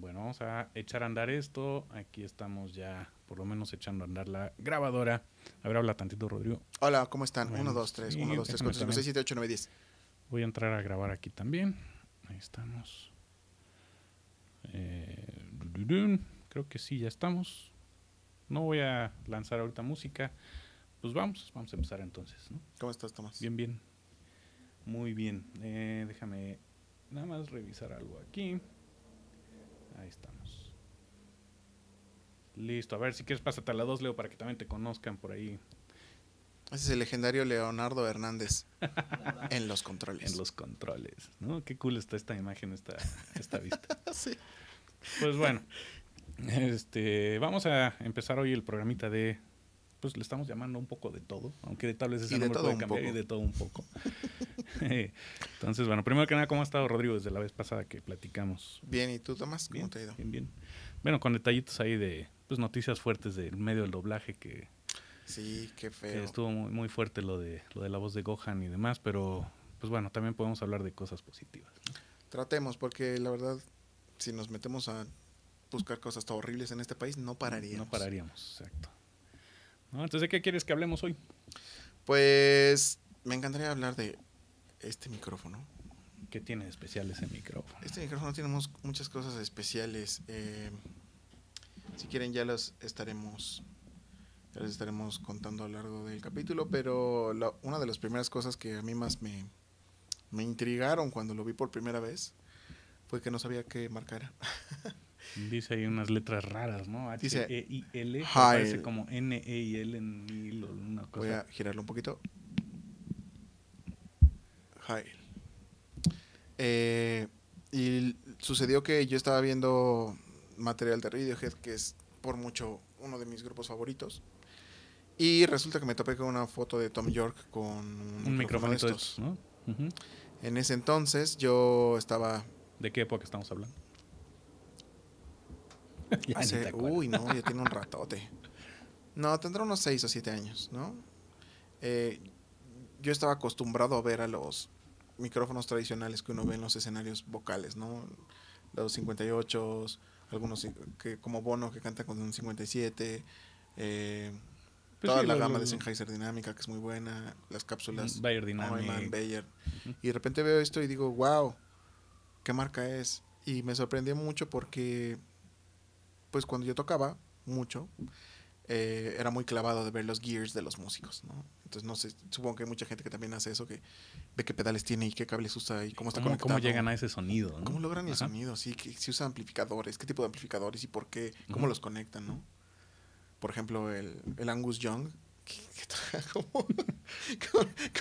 bueno, vamos a echar a andar esto. Aquí estamos ya, por lo menos, echando a andar la grabadora. A ver, habla tantito, Rodrigo. Hola, ¿cómo están? 1, 2, 3, 1, 2, 3, 4, 5, 6, 7, 8, 9, 10. Voy a entrar a grabar aquí también. Ahí estamos. Eh, creo que sí, ya estamos. No voy a lanzar ahorita música. Pues vamos, vamos a empezar entonces. ¿no? ¿Cómo estás, Tomás? Bien, bien. Muy bien. Eh, déjame nada más revisar algo aquí. Ahí estamos. Listo, a ver si quieres pásate a la 2, Leo, para que también te conozcan por ahí. Ese es el legendario Leonardo Hernández en los controles. En los controles, ¿no? Qué cool está esta imagen, esta, vista. Pues bueno, este, vamos a empezar hoy el programita de pues, le estamos llamando un poco de todo, aunque de vez ese nombre puede cambiar y de todo un poco. Eh, entonces, bueno, primero que nada, ¿cómo ha estado Rodrigo desde la vez pasada que platicamos? Bien, ¿y tú, Tomás? ¿Cómo te ha ido? Bien, bien. Bueno, con detallitos ahí de pues, noticias fuertes del medio del doblaje que... Sí, qué feo. estuvo muy, fuerte lo de, lo de la voz de Gohan y demás, pero pues bueno, también podemos hablar de cosas positivas. Tratemos, porque la verdad, si nos metemos a buscar cosas tan horribles en este país, no pararíamos. No pararíamos, exacto. Entonces, ¿de qué quieres que hablemos hoy? Pues me encantaría hablar de este micrófono. ¿Qué tiene de especial ese micrófono? Este micrófono tiene muchas cosas especiales. Eh, si quieren ya las estaremos les estaremos contando a lo largo del capítulo, pero una de las primeras cosas que a mí más me, me intrigaron cuando lo vi por primera vez fue que no sabía qué marcar. Dice ahí unas letras raras, ¿no? Dice E I L parece como N E I L en o una cosa. Voy a girarlo un poquito. Hi. Eh, y sucedió que yo estaba viendo material de Radiohead, que es por mucho uno de mis grupos favoritos. Y resulta que me topé con una foto de Tom York con un micrófono de estos. En ese entonces yo estaba... ¿De qué época estamos hablando? uy, no, ya tiene un ratote. No, tendrá unos 6 o 7 años, ¿no? Eh, yo estaba acostumbrado a ver a los micrófonos tradicionales que uno ve en los escenarios vocales, ¿no? Los 58, algunos que, como Bono que canta con un 57, eh, pues toda la gama de Sennheiser Dinámica que es muy buena, las cápsulas mm, Bayer Neumann, Bayer. Y de repente veo esto y digo, wow, ¿qué marca es? Y me sorprendió mucho porque pues cuando yo tocaba mucho, eh, era muy clavado de ver los gears de los músicos, ¿no? Entonces, no sé, supongo que hay mucha gente que también hace eso, que ve qué pedales tiene y qué cables usa y cómo está conectado. ¿Cómo llegan a ese sonido? ¿Cómo logran el sonido? que, si usa amplificadores, qué tipo de amplificadores y por qué, cómo los conectan, ¿no? Por ejemplo, el, Angus Young, que, trae como,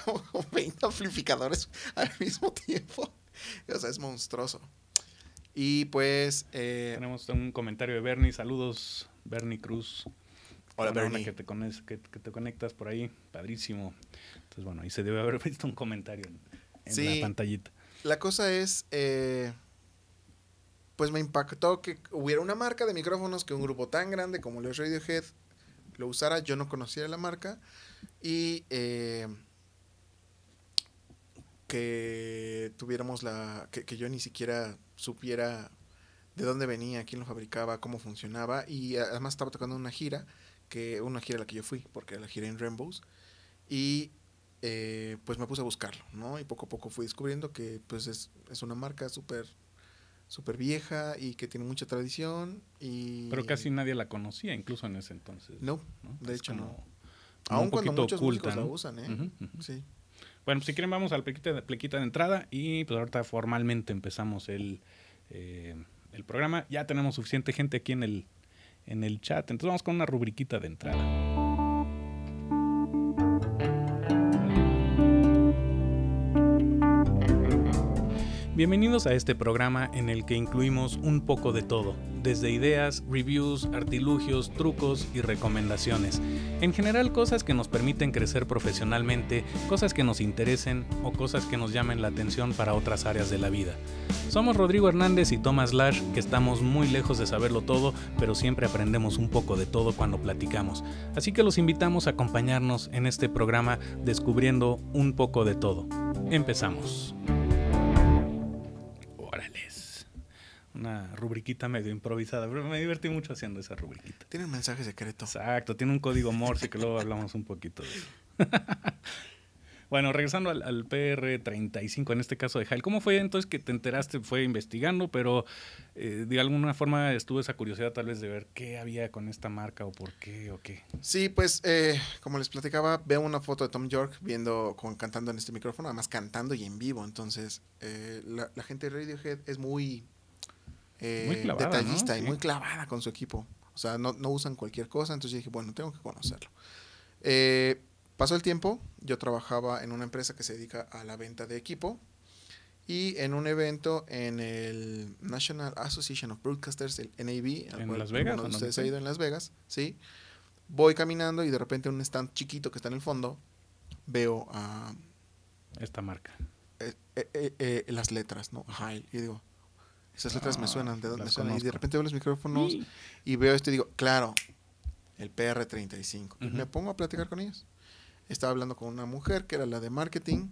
como 20 amplificadores al mismo tiempo. O sea, es monstruoso. Y pues... Eh, Tenemos un comentario de Bernie. Saludos, Bernie Cruz. Hola, Bernie. Que te, que te conectas por ahí. Padrísimo. Entonces, bueno, ahí se debe haber visto un comentario en, la pantallita. La cosa es... Eh, pues me impactó que hubiera una marca de micrófonos que un grupo tan grande como los Radiohead lo usara. Yo no conocía la marca. Y eh, que tuviéramos la. que, yo ni siquiera supiera de dónde venía, quién lo fabricaba, cómo funcionaba. Y eh, además estaba tocando una gira, que una gira a la que yo fui, porque era la gira en Rainbows. Y eh, pues me puse a buscarlo, ¿no? Y poco a poco fui descubriendo que pues es, una marca súper vieja y que tiene mucha tradición y... Pero casi nadie la conocía, incluso en ese entonces. No, de hecho no. Aún cuando muchos músicos la usan, ¿eh? Sí. Bueno, pues, si quieren vamos al plequita de, de entrada y pues ahorita formalmente empezamos el, eh, el programa. Ya tenemos suficiente gente aquí en el, en el chat, entonces vamos con una rubriquita de entrada. Bienvenidos a este programa en el que incluimos un poco de todo, desde ideas, reviews, artilugios, trucos y recomendaciones. En general cosas que nos permiten crecer profesionalmente, cosas que nos interesen o cosas que nos llamen la atención para otras áreas de la vida. Somos Rodrigo Hernández y Thomas Lash, que estamos muy lejos de saberlo todo, pero siempre aprendemos un poco de todo cuando platicamos. Así que los invitamos a acompañarnos en este programa descubriendo un poco de todo. Empezamos. una rubriquita medio improvisada, pero me divertí mucho haciendo esa rubriquita. Tiene un mensaje secreto. Exacto, tiene un código Morse que luego hablamos un poquito de eso. bueno, regresando al, PR35, en este caso de Jael, ¿cómo fue entonces que te enteraste? Fue investigando, pero eh, de alguna forma estuvo esa curiosidad tal vez de ver qué había con esta marca o por qué o qué. Sí, pues eh, como les platicaba, veo una foto de Tom York viendo, con, cantando en este micrófono, además cantando y en vivo, entonces eh, la gente de Radiohead es muy eh, muy detallista y muy clavada con su equipo. O sea, no, no usan cualquier cosa, entonces dije, bueno, tengo que conocerlo. Eh, pasó el tiempo, yo trabajaba en una empresa que se dedica a la venta de equipo y en un evento en el National Association of Broadcasters, el NAB, en Las Vegas. ¿no? ustedes han ido en Las Vegas, ¿sí? Voy caminando y de repente un stand chiquito que está en el fondo, veo a... Esta marca. Eh, las letras, ¿no? Ajá. Y digo, esas letras me ah, suenan, de dónde son Y de repente veo los micrófonos y veo esto y digo, claro, el PR35. Me pongo a platicar con ellos. Estaba hablando con una mujer que era la de marketing.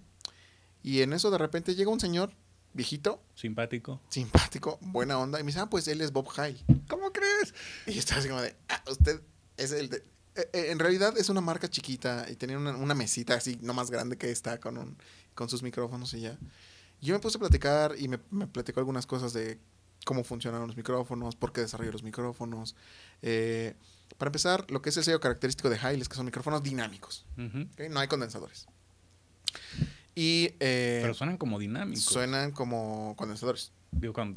Y en eso de repente llega un señor viejito. Simpático. Simpático, buena onda. Y me dice, ah, pues él es Bob High, ¿Cómo crees? Y estaba así como de, ah, usted es el de... Eh, eh, en realidad es una marca chiquita y tenía una, una mesita así, no más grande que esta, con, un, con sus micrófonos y ya. Yo me puse a platicar y me, platicó algunas cosas de cómo funcionan los micrófonos, por qué desarrolló los micrófonos. Eh, para empezar, lo que es el sello característico de es que son micrófonos dinámicos. No hay condensadores. Y, eh, Pero suenan como dinámicos. Suenan como condensadores.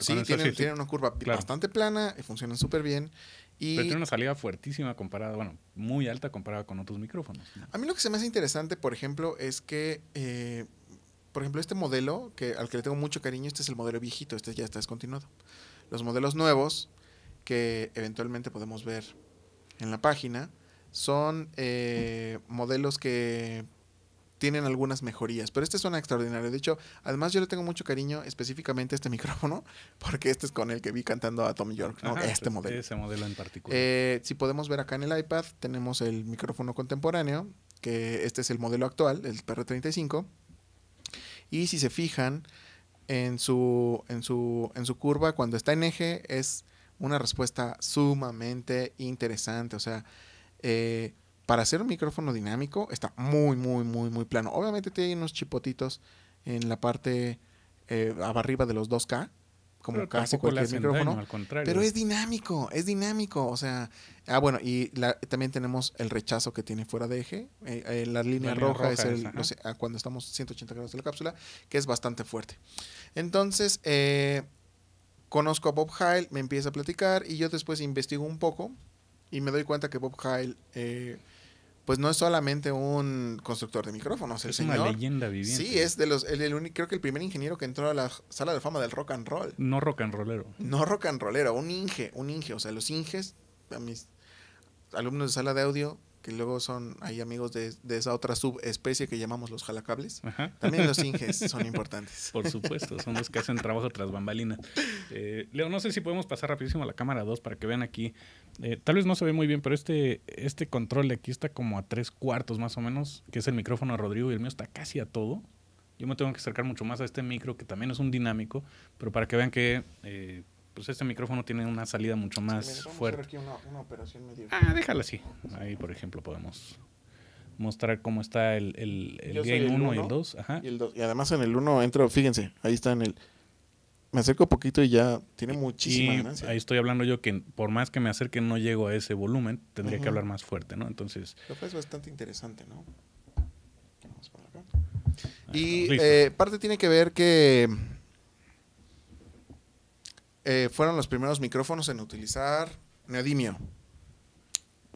sí, tienen, una curva bastante plana y funcionan súper bien. Y Pero tiene una salida fuertísima comparada, bueno, muy alta comparada con otros micrófonos. A mí lo que se me hace interesante, por ejemplo, es que eh, por ejemplo, este modelo, que, al que le tengo mucho cariño, este es el modelo viejito, este ya está descontinuado. Los modelos nuevos, que eventualmente podemos ver en la página, son eh, modelos que tienen algunas mejorías, pero este suena extraordinario. De hecho, además yo le tengo mucho cariño específicamente a este micrófono, porque este es con el que vi cantando a Tom York, este, este modelo. Ese modelo en particular. Eh, si podemos ver acá en el iPad, tenemos el micrófono contemporáneo, que este es el modelo actual, el PR35. Y si se fijan en su, su, en su curva, cuando está en eje, es una respuesta sumamente interesante. O sea, eh, para hacer un micrófono dinámico está muy, muy, muy, muy plano. Obviamente tiene unos chipotitos en la parte eh, arriba de los 2K, como pero casi cualquier micrófono. Pero es dinámico, es dinámico. O sea, ah, bueno, y también tenemos el rechazo que tiene fuera de eje. Eh, eh, la línea roja, es cuando estamos 180 grados de la cápsula, que es bastante fuerte. Entonces, eh, conozco a Bob Hyle, me empieza a platicar y yo después investigo un poco y me doy cuenta que Bob Eh pues no es solamente un constructor de micrófonos. es una leyenda viviente. Sí, es de los, el, el, creo que el primer ingeniero que entró a la sala de fama del rock and roll. No rock and rollero. No rock and rollero, un inge, un inge. O sea, los inges, a mis alumnos de sala de audio, que luego son ahí amigos de, esa otra subespecie que llamamos los jalacables, también los inges son importantes. Por supuesto, son los que hacen trabajo tras bambalinas. Eh, Leo, no sé si podemos pasar rapidísimo a la cámara 2 para que vean aquí eh, tal vez no se ve muy bien, pero este, este control de aquí está como a tres cuartos más o menos, que es el micrófono de Rodrigo y el mío está casi a todo. Yo me tengo que acercar mucho más a este micro, que también es un dinámico, pero para que vean que eh, pues este micrófono tiene una salida mucho más fuerte. Ah, déjala así. Ahí, por ejemplo, podemos mostrar cómo está el, el, el game 1 y el 2. Y, y, además en el 1 entro, fíjense, ahí está en el me acerco un poquito y ya tiene muchísima y Ahí estoy hablando yo que por más que me acerque no llego a ese volumen, tendría que hablar más fuerte, ¿no? Entonces... Lo es bastante interesante, ¿no? Ah, y eh, parte tiene que ver que eh, fueron los primeros micrófonos en utilizar neodimio.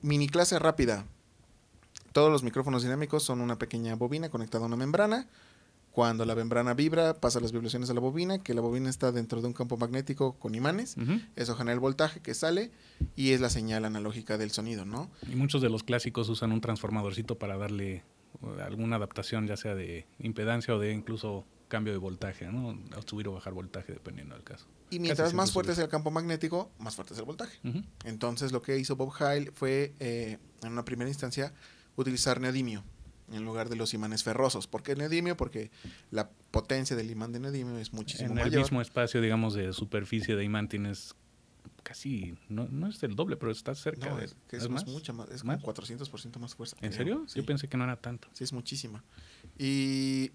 Mini clase rápida. Todos los micrófonos dinámicos son una pequeña bobina conectada a una membrana cuando la membrana vibra, pasa las vibraciones a la bobina, que la bobina está dentro de un campo magnético con imanes. Eso genera el voltaje que sale y es la señal analógica del sonido, ¿no? Y muchos de los clásicos usan un transformadorcito para darle uh, alguna adaptación, ya sea de impedancia o de incluso cambio de voltaje, ¿no? subir o bajar voltaje, dependiendo del caso. Y mientras más fuerte sea el campo magnético, más fuerte es el voltaje. Entonces, lo que hizo Bob Heil fue, eh, en una primera instancia, utilizar neodimio en lugar de los imanes ferrosos. ¿Por qué neodimio? Porque la potencia del imán de neodimio es muchísimo mayor. En el mismo espacio, digamos, de superficie de imán tienes casi, no, es el doble, pero está cerca Es, que es, más, como 400% más fuerza. ¿En serio? Yo pensé que no era tanto. Sí, es muchísima. Y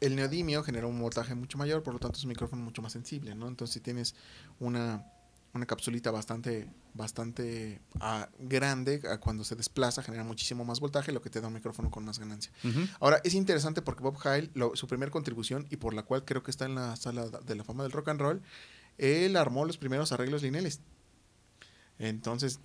el neodimio genera un voltaje mucho mayor, por lo tanto es un micrófono mucho más sensible, ¿no? Entonces si tienes una una capsulita bastante, bastante ah, grande, ah, cuando se desplaza genera muchísimo más voltaje, lo que te da un micrófono con más ganancia. Ahora, es interesante porque Bob Hale, su primera contribución y por la cual creo que está en la sala de la fama del rock and roll, él armó los primeros arreglos lineales. Entonces,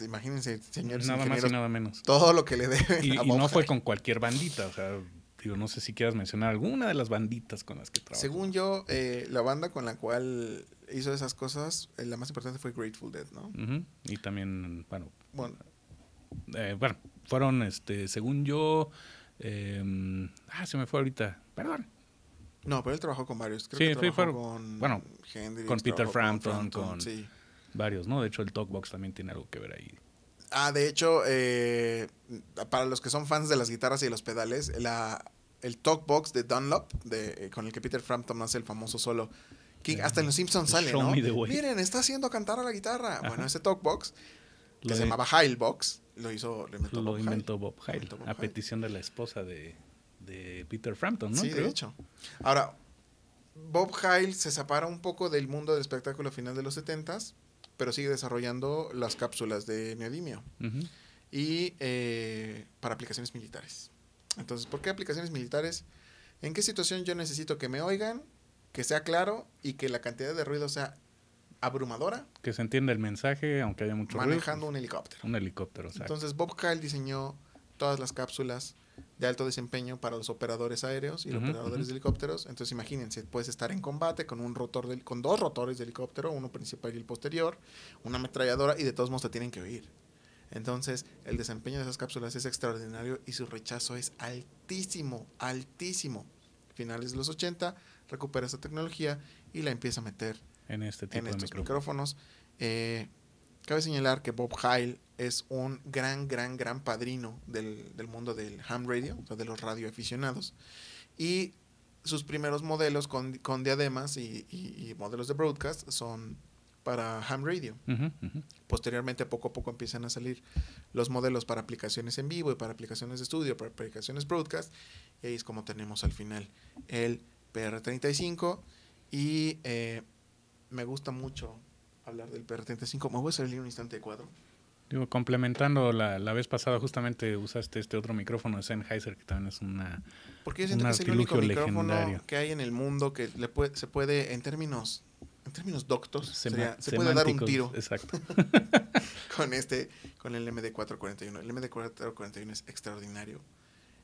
imagínense, señores nada más y nada menos. todo lo que le deben. Y, no fue con cualquier bandita, o sea no sé si quieras mencionar alguna de las banditas con las que trabajó. Según yo, eh, la banda con la cual hizo esas cosas, eh, la más importante fue Grateful Dead, ¿no? Y también, bueno, bueno. Eh, bueno, fueron, este, según yo, em, ah, se me fue ahorita, perdón. No, pero él trabajó con varios. Creo que con, bueno, con Peter Frampton, con, varios, ¿no? De hecho, el talk box también tiene algo que ver ahí. Ah, de hecho, eh, para los que son fans de las guitarras y los pedales, la, el box de Dunlop, de, con el que Peter Frampton hace el famoso solo, que hasta en Los Simpsons sale, ¿no? Miren, está haciendo cantar a la guitarra. Bueno, ese talkbox, que se llamaba box lo hizo, lo inventó, Bob, Heil. a petición de la esposa de, Peter Frampton, ¿no? Sí, de hecho. Ahora, Bob Heil se separa un poco del mundo del espectáculo final de los 70s, pero sigue desarrollando las cápsulas de neodimio. Y eh, para aplicaciones militares. Entonces, ¿por qué aplicaciones militares? ¿En qué situación yo necesito que me oigan? que sea claro y que la cantidad de ruido sea abrumadora. Que se entienda el mensaje, aunque haya mucho Manejando pues, un helicóptero. Un helicóptero, Entonces Bob Kyle diseñó todas las cápsulas de alto desempeño para los operadores aéreos y los operadores de helicópteros. Entonces imagínense, puedes estar en combate con un rotor con dos rotores de helicóptero, uno principal y el posterior, una ametralladora y de todos modos te tienen que oír. Entonces, el desempeño de esas cápsulas es extraordinario y su rechazo es altísimo, altísimo. Finales de los 80, recupera esa tecnología y la empieza a meter en, este estos micrófonos. Eh, cabe señalar que Bob Heil es un gran, gran, gran padrino del, mundo del ham radio, de los radioaficionados. Y sus primeros modelos con, diademas y, modelos de broadcast son para ham radio. Posteriormente, poco a poco empiezan a salir los modelos para aplicaciones en vivo y para aplicaciones de estudio, para aplicaciones broadcast. Y ahí es como tenemos al final el PR35 y eh, me gusta mucho hablar del PR35. Me voy a salir un instante de cuadro. Digo, complementando, la, vez pasada justamente usaste este otro micrófono de Sennheiser, que también es una. Porque yo siento que es el único micrófono que hay en el mundo que le se puede, en términos, en términos doctos, se puede dar un tiro. Exacto. con este, con el MD441. El MD441 es extraordinario,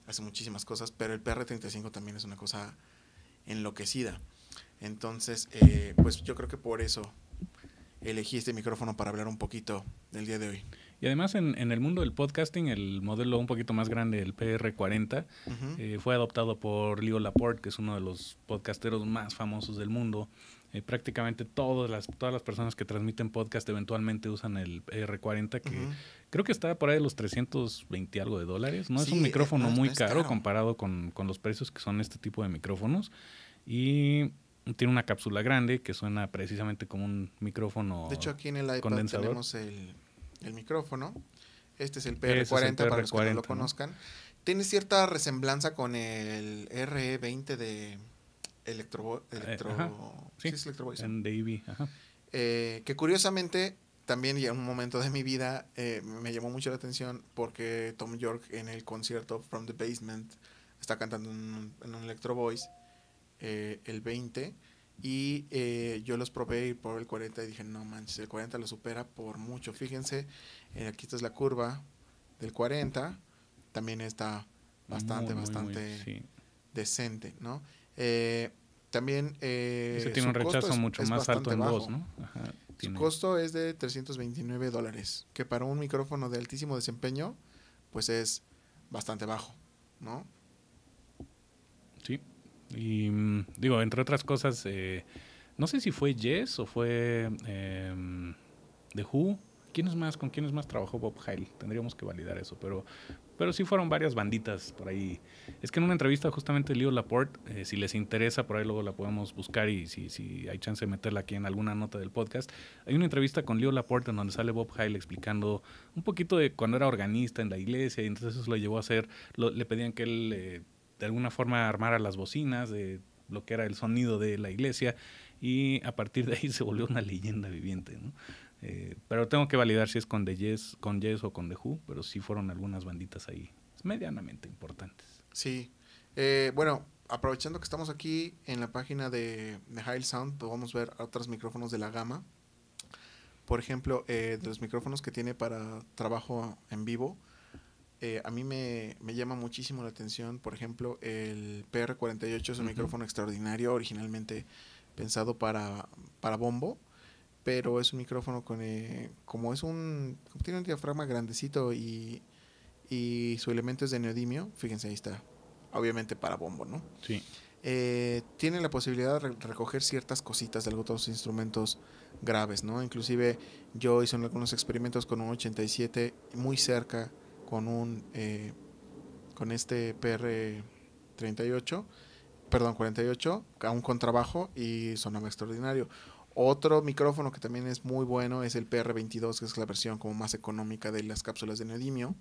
hace muchísimas cosas, pero el PR35 también es una cosa enloquecida. Entonces, eh, pues yo creo que por eso elegí este micrófono para hablar un poquito del día de hoy. Y además en, el mundo del podcasting, el modelo un poquito más grande, el PR40, eh, fue adoptado por Leo Laporte, que es uno de los podcasteros más famosos del mundo. Eh, prácticamente todas las, todas las personas que transmiten podcast eventualmente usan el R40, que creo que está por ahí de los 320 algo de dólares. No es un micrófono muy caro, comparado con, los precios que son este tipo de micrófonos. Y tiene una cápsula grande que suena precisamente como un micrófono De hecho, aquí en el iPad tenemos el, micrófono. Este es el PR40, para que lo conozcan. Tiene cierta resemblanza con el RE20 de Electro... electro eh, es Electro En Davey, e eh, que curiosamente también en un momento de mi vida eh, me llamó mucho la atención porque Tom York en el concierto From the Basement está cantando en, un, Electro Voice el 20 y yo los probé y el 40 y dije no manches el 40 lo supera por mucho fíjense aquí esta es la curva del 40 también está bastante bastante decente no eh, también. Eh, tiene un rechazo mucho más alto en voz, ¿no? Su costo es de 329 dólares, que para un micrófono de altísimo desempeño, pues es bastante bajo, ¿no? Sí. Y mm, digo, entre otras cosas, eh, no sé si fue Jess o fue em, The Who. ¿Quién es más? ¿Con quiénes más trabajó Bob Heil? Tendríamos que validar eso, pero pero sí fueron varias banditas por ahí. Es que en una entrevista justamente Leo Laporte, eh, si les interesa, por ahí luego la podemos buscar y si, hay chance de meterla aquí en alguna nota del podcast. Hay una entrevista con Leo Laporte en donde sale Bob Hile explicando un poquito de cuando era organista en la iglesia y entonces eso lo llevó a hacer, le pedían que él eh, de alguna forma armara las bocinas de lo que era el sonido de la iglesia y a partir de ahí se volvió una leyenda viviente, ¿no? Eh, pero tengo que validar si es con The con yes o con The Who, pero sí fueron algunas banditas ahí medianamente importantes. Sí. Eh, bueno, aprovechando que estamos aquí en la página de, de High Sound, pues a ver otros micrófonos de la gama. Por ejemplo, eh, de los micrófonos que tiene para trabajo en vivo, a mí me, llama muchísimo la atención, por ejemplo, el PR48 es un micrófono extraordinario, originalmente pensado para, para bombo pero es un micrófono con, eh, como es un, tiene un diafragma grandecito y, y, su elemento es de neodimio, fíjense, ahí está, obviamente para bombo, ¿no? Sí. Eh, tiene la posibilidad de recoger ciertas cositas de algunos instrumentos graves, ¿no? Inclusive yo hice algunos experimentos con un 87 muy cerca con un eh, con este PR 38, perdón 48, Aún con trabajo y sonaba extraordinario. Otro micrófono que también es muy bueno es el PR22, que es la versión como más económica de las cápsulas de neodimio.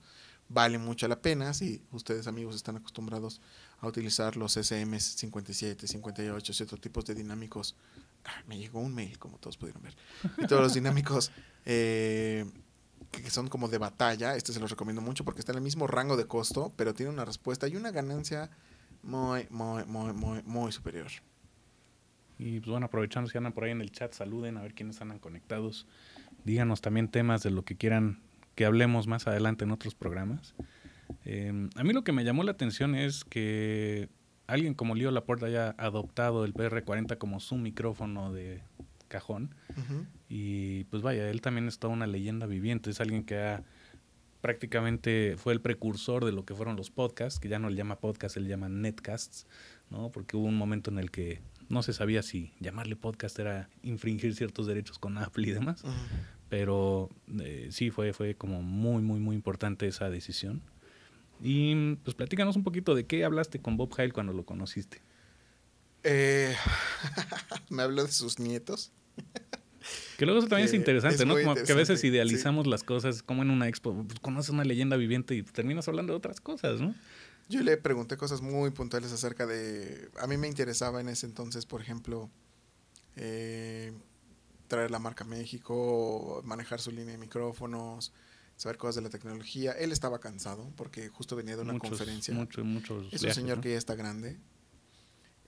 Vale mucho la pena si ustedes amigos están acostumbrados a utilizar los SM57, 58, ciertos tipos de dinámicos. Ah, me llegó un mail, como todos pudieron ver. Y todos los dinámicos eh, que son como de batalla, este se los recomiendo mucho porque está en el mismo rango de costo, pero tiene una respuesta y una ganancia muy, muy, muy, muy, muy superior. Y pues bueno, aprovechando si andan por ahí en el chat, saluden a ver quiénes andan conectados. Díganos también temas de lo que quieran que hablemos más adelante en otros programas. Em, a mí lo que me llamó la atención es que alguien como Leo Laporta haya adoptado el PR40 como su micrófono de cajón. Y pues vaya, él también es toda una leyenda viviente. Es alguien que ha, prácticamente fue el precursor de lo que fueron los podcasts, que ya no le llama podcast, él le llama netcasts, ¿no? Porque hubo un momento en el que no se sabía si llamarle podcast era infringir ciertos derechos con Apple y demás, pero eh, sí fue, fue como muy, muy, muy importante esa decisión. Y pues platícanos un poquito de qué hablaste con Bob Hale cuando lo conociste. Eh, me habló de sus nietos. Que luego eso también es interesante, ¿no? Como que a veces idealizamos las cosas, como en una expo, pues, conoces una leyenda viviente y terminas hablando de otras cosas, ¿no? Yo le pregunté cosas muy puntuales acerca de... A mí me interesaba en ese entonces, por ejemplo, eh, traer la marca México, manejar su línea de micrófonos, saber cosas de la tecnología. Él estaba cansado porque justo venía de una conferencia. Muchos, muchos es un señor que ya está grande.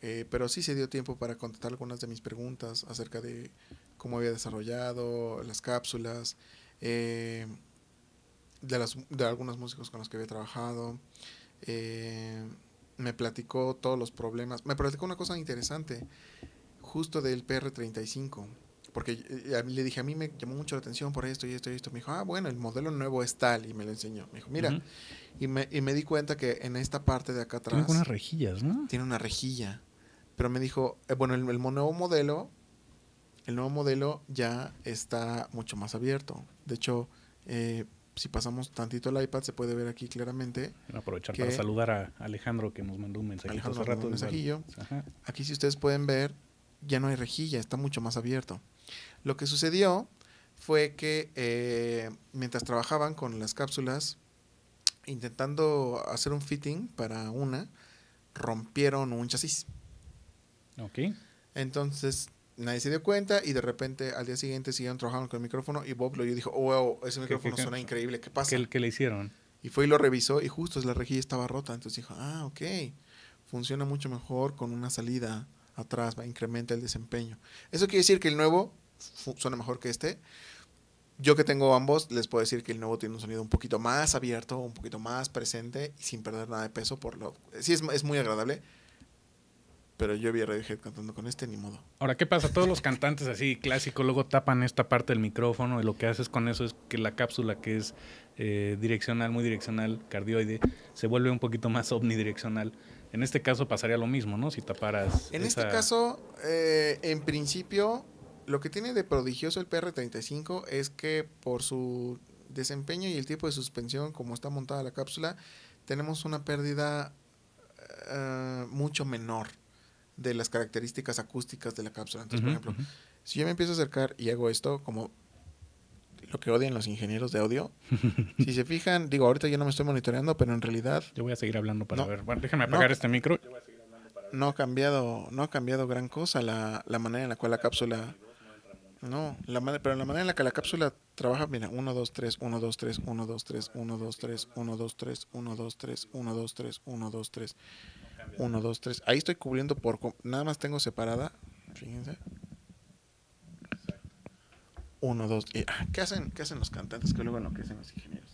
Eh, pero sí se dio tiempo para contestar algunas de mis preguntas acerca de cómo había desarrollado las cápsulas, eh, de, de algunos músicos con los que había trabajado. Eh, me platicó todos los problemas. Me platicó una cosa interesante, justo del PR35. Porque eh, le dije, a mí me llamó mucho la atención por esto y esto y esto. Me dijo, ah, bueno, el modelo nuevo es tal. Y me lo enseñó. Me dijo, mira. y, me, di cuenta que en esta parte de acá atrás. Tiene unas rejillas, ¿no? Tiene una rejilla. Pero me dijo, eh, bueno, el, el nuevo modelo el nuevo modelo ya está mucho más abierto. De hecho, eh, si pasamos tantito el iPad, se puede ver aquí claramente. Aprovechar para saludar a Alejandro que nos mandó un mensajito Alejandro hace rato. Un mensajillo. Aquí, si ustedes pueden ver, ya no hay rejilla, está mucho más abierto. Lo que sucedió fue que eh, mientras trabajaban con las cápsulas, intentando hacer un fitting para una, rompieron un chasis. Ok. Entonces, nadie se dio cuenta y de repente al día siguiente siguieron trabajando con el micrófono y Bob lo dijo, oh, wow, ese micrófono suena increíble, ¿qué pasa? ¿Qué, que le hicieron? Y fue y lo revisó y justo la rejilla estaba rota, entonces dijo, ah, ok, funciona mucho mejor con una salida atrás, va, incrementa el desempeño. Eso quiere decir que el nuevo suena mejor que este. Yo que tengo ambos, les puedo decir que el nuevo tiene un sonido un poquito más abierto, un poquito más presente y sin perder nada de peso. Por lo... Sí, es muy agradable pero yo vi a Radiohead cantando con este, ni modo. Ahora, ¿qué pasa? Todos los cantantes así clásicos luego tapan esta parte del micrófono y lo que haces con eso es que la cápsula que es eh, direccional, muy direccional, cardioide, se vuelve un poquito más omnidireccional. En este caso pasaría lo mismo, ¿no? Si taparas... En este caso, eh, en principio, lo que tiene de prodigioso el PR35 es que por su desempeño y el tipo de suspensión, como está montada la cápsula, tenemos una pérdida eh, mucho menor de las características acústicas de la cápsula. Entonces, por ejemplo, si yo me empiezo a acercar y hago esto, como lo que odian los ingenieros de audio, si se fijan, digo, ahorita yo no me estoy monitoreando, pero en realidad... Yo voy a seguir hablando para ver. Bueno, déjame apagar este micro. No ha cambiado, no ha cambiado gran cosa la, la manera en la cual la cápsula... No, la pero la manera en la que la cápsula trabaja, mira, 1, 2, 3, 1, 2, 3, 1, 2, 3, 1, 2, 3, 1, 2, 3, 1, 2, 3, 1, 2, 3, 1, 2, 3. 1, 2, 3. 1, 2, 3. Ahí estoy cubriendo por... Nada más tengo separada. Fíjense. 1, 2. Ah, ¿Qué hacen, ¿Qué hacen los cantantes que luego hacen los ingenieros?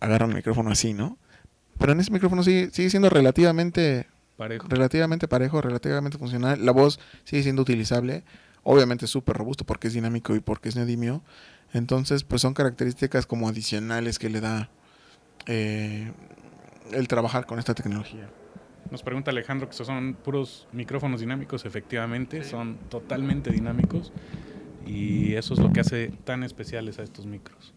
Agarran el micrófono así, ¿no? Pero en ese micrófono sigue, siendo relativamente... Parejo. Relativamente parejo, relativamente funcional. La voz sigue siendo utilizable. Obviamente súper robusto porque es dinámico y porque es neodimio. Entonces, pues son características como adicionales que le da... Eh, el trabajar con esta tecnología. Nos pregunta Alejandro que son puros micrófonos dinámicos, efectivamente, son totalmente dinámicos y eso es lo que hace tan especiales a estos micros.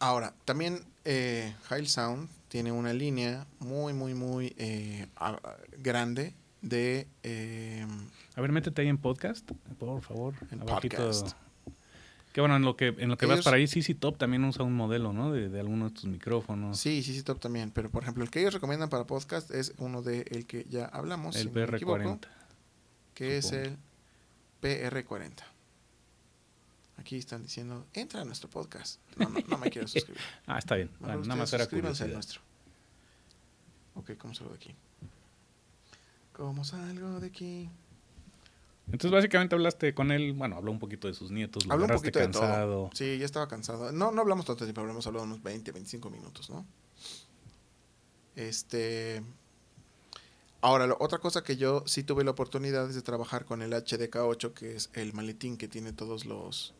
Ahora, también eh, High Sound tiene una línea muy, muy, muy eh, grande de... Eh, a ver, métete ahí en podcast, por favor. En podcast. Que bueno, en lo que, en lo que vas para ahí, CC Top también usa un modelo, ¿no? De, de alguno de tus micrófonos. Sí, CC Top también. Pero por ejemplo, el que ellos recomiendan para podcast es uno de el que ya hablamos. El PR40. que es el PR40. Aquí están diciendo, entra a nuestro podcast. No, no, me quiero suscribir. ah, está bien. nada más era Suscríbanse al nuestro. Ok, ¿cómo salgo de aquí? ¿Cómo salgo de aquí? Entonces, básicamente hablaste con él, bueno, habló un poquito de sus nietos, lo habló un poquito cansado. De todo. Sí, ya estaba cansado. No, no hablamos tanto tiempo, hablamos hablado unos 20, 25 minutos, ¿no? Este. Ahora, otra cosa que yo sí tuve la oportunidad es de trabajar con el HDK8, que es el maletín que tiene todos los.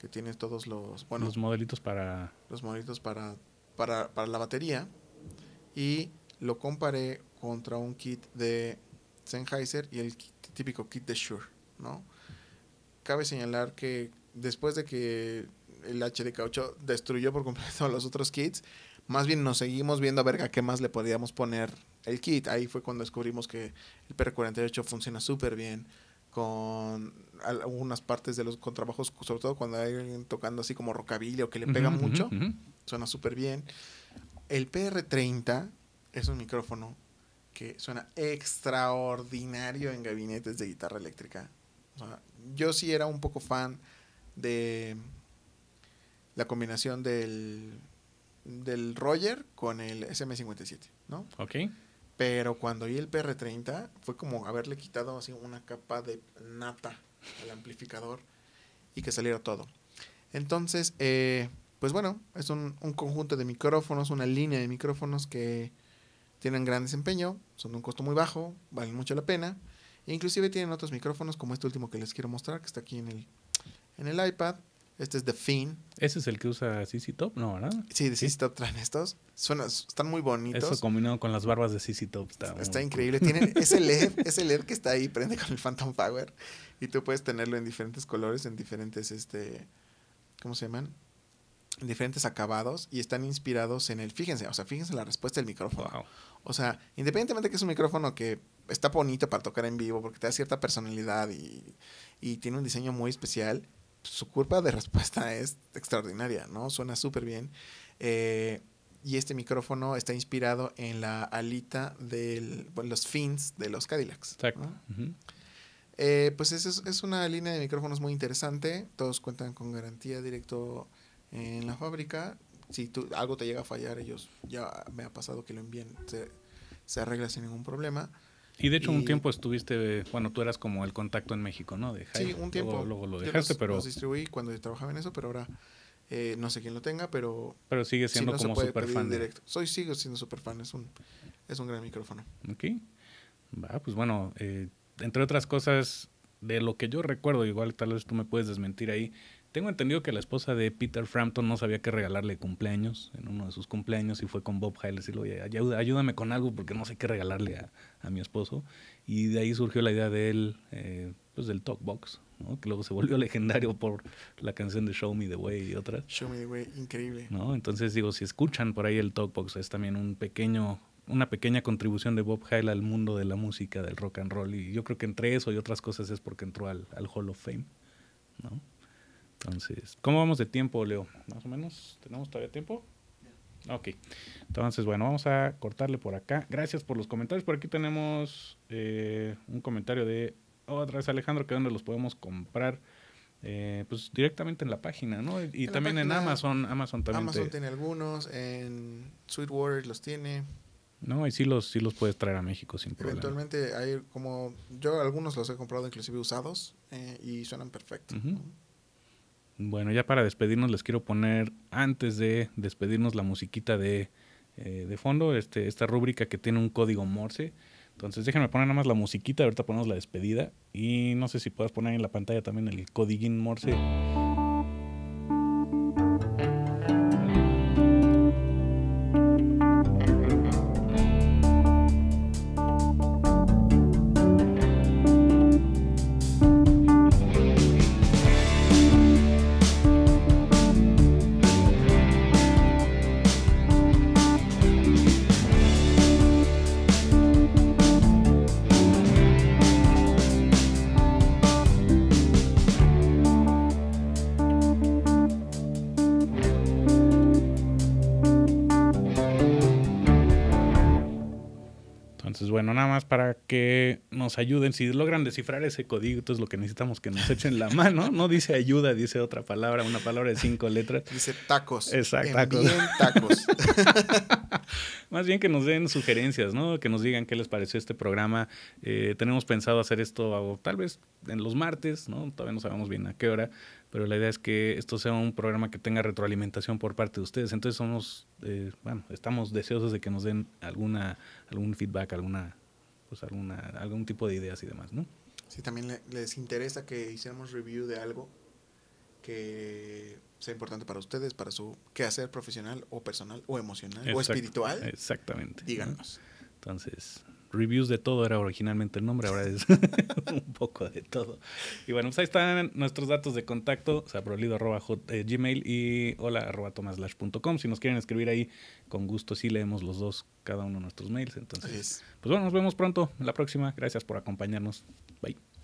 que tiene todos los. Bueno, los modelitos para. Los modelitos para, para, para la batería. Y lo comparé contra un kit de Sennheiser y el kit típico kit de Shure, ¿no? Cabe señalar que después de que el HDK8 destruyó por completo los otros kits, más bien nos seguimos viendo a ver a qué más le podíamos poner el kit. Ahí fue cuando descubrimos que el PR48 funciona súper bien con algunas partes de los contrabajos, sobre todo cuando hay alguien tocando así como rockabilly o que le pega mucho, suena súper bien. El PR30 es un micrófono que suena extraordinario en gabinetes de guitarra eléctrica. yo sí era un poco fan de la combinación del, del Roger con el SM57, ¿no? Ok. Pero cuando oí el PR30 fue como haberle quitado así una capa de nata al amplificador y que saliera todo. Entonces, eh, pues bueno, es un, conjunto de micrófonos, una línea de micrófonos que tienen gran desempeño son de un costo muy bajo, valen mucho la pena. E inclusive tienen otros micrófonos como este último que les quiero mostrar, que está aquí en el, en el iPad. Este es The Fin. Ese es el que usa CC Top, ¿no? ¿Verdad? Sí, de CC Top traen estos. Suena, están muy bonitos. Eso combinado con las barbas de CC Top. Está, está increíble. Tienen ese LED, ese LED que está ahí, prende con el Phantom Power. Y tú puedes tenerlo en diferentes colores, en diferentes, este, ¿cómo se llaman? diferentes acabados y están inspirados en el, fíjense, o sea, fíjense la respuesta del micrófono. O sea, independientemente que es un micrófono que está bonito para tocar en vivo porque te da cierta personalidad y, tiene un diseño muy especial, su curva de respuesta es extraordinaria, ¿no? Suena súper bien. Eh, y este micrófono está inspirado en la alita de los fins de los Cadillacs. Exacto. Eh, pues es, es una línea de micrófonos muy interesante. Todos cuentan con garantía directo en la fábrica, si tú, algo te llega a fallar, ellos ya me ha pasado que lo envíen se, arregla sin ningún problema. Y de hecho, un tiempo estuviste, bueno, tú eras como el contacto en México, ¿no? De sí, un tiempo. Luego, lo dejaste, pero. distribuí cuando yo trabajaba en eso, pero ahora eh, no sé quién lo tenga, pero. Pero sigue siendo como super fan. Directo. Soy, sigo siendo super fan, es un, es un gran micrófono. Ok. Va, pues bueno, eh, entre otras cosas, de lo que yo recuerdo, igual tal vez tú me puedes desmentir ahí, tengo entendido que la esposa de Peter Frampton no sabía qué regalarle cumpleaños en uno de sus cumpleaños y fue con Bob Heil y decirle, ayúdame con algo porque no sé qué regalarle a, mi esposo. Y de ahí surgió la idea de él, eh, pues del talk box, ¿no? que luego se volvió legendario por la canción de Show Me the Way y otras. Show Me the Way, increíble. ¿No? Entonces digo, si escuchan por ahí el talk box, es también un pequeño una pequeña contribución de Bob Hale al mundo de la música, del rock and roll. Y yo creo que entre eso y otras cosas es porque entró al, al Hall of Fame. ¿no? Entonces, ¿cómo vamos de tiempo, Leo? Más o menos, ¿tenemos todavía tiempo? Ok. Entonces, bueno, vamos a cortarle por acá. Gracias por los comentarios. Por aquí tenemos eh, un comentario de otra vez Alejandro, que donde los podemos comprar. Eh, pues directamente en la página, ¿no? Y, también en Amazon, Amazon también. Amazon tiene algunos, en Sweetwater los tiene. No, y sí los, sí los puedes traer a México sin problema. Eventualmente hay como, yo algunos los he comprado inclusive usados eh, y suenan perfectos. Bueno, ya para despedirnos les quiero poner, antes de despedirnos, la musiquita de, eh, de fondo, este, esta rúbrica que tiene un código Morse. Entonces déjenme poner nada más la musiquita, ahorita ponemos la despedida y no sé si puedas poner en la pantalla también el código Morse. para que nos ayuden. Si logran descifrar ese código, entonces lo que necesitamos que nos echen la mano. No dice ayuda, dice otra palabra, una palabra de cinco letras. Dice tacos. Exacto. Tacos. Más bien que nos den sugerencias, ¿no? Que nos digan qué les pareció este programa. Eh, tenemos pensado hacer esto tal vez en los martes, ¿no? Todavía no sabemos bien a qué hora, pero la idea es que esto sea un programa que tenga retroalimentación por parte de ustedes. Entonces somos, eh, bueno, estamos deseosos de que nos den alguna, algún feedback, alguna pues alguna, algún tipo de ideas y demás, ¿no? Si también les interesa que hiciéramos review de algo que sea importante para ustedes, para su quehacer profesional o personal o emocional o espiritual, exactamente. Díganos. Entonces, Reviews de todo era originalmente el nombre, ahora es un poco de todo. Y bueno, pues ahí están nuestros datos de contacto, sabrolido eh, y hola arroba Si nos quieren escribir ahí, con gusto sí leemos los dos, cada uno de nuestros mails. Entonces, pues bueno, nos vemos pronto, la próxima. Gracias por acompañarnos. Bye.